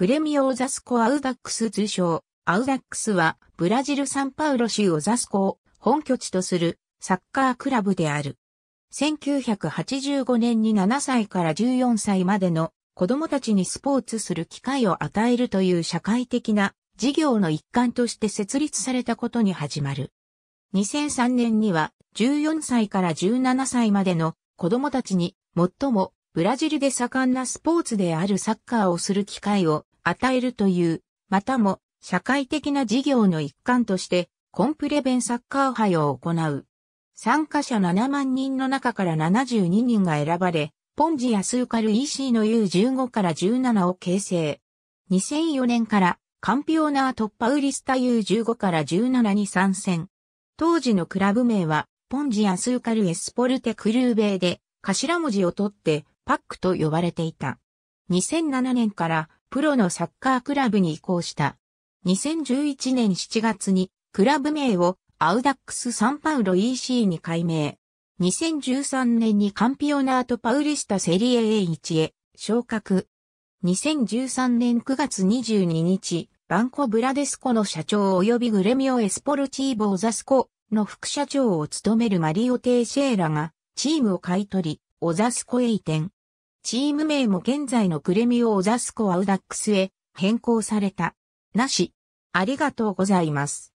プレミオ・オザスコ・アウダックス通称、アウダックスは、ブラジル・サンパウロ州オザスコを本拠地とするサッカークラブである。1985年に7歳から14歳までの子供たちにスポーツする機会を与えるという社会的な事業の一環として設立されたことに始まる。2003年には14歳から17歳までの子供たちに最もブラジルで盛んなスポーツであるサッカーをする機会を与えるという、またも、社会的な事業の一環として、コンプレベンサッカー杯を行う。参加者7万人の中から72人が選ばれ、ポンジやスーカル EC の U15 から17を形成。2004年からカンピオナートッパウリスタ U15 から17に参戦。当時のクラブ名は、ポンジアスーカルエスポルテクルーベーで、頭文字を取ってパックと呼ばれていた。2007年からプロのサッカークラブに移行した。2011年7月にクラブ名をアウダックス・サンパウロ EC に改名。2013年にカンピオナート・パウリスタ・セリエ A1 へ昇格。2013年9月22日、バンコ・ブラデスコの社長及びグレミオ・エスポルチーボ・ザスコの副社長を務めるマリオ・テイ・シェーラがチームを買い取り、オザスコへ移転。チーム名も現在のクレミオ・オザスコ・アウダックスへ変更された。なし。ありがとうございます。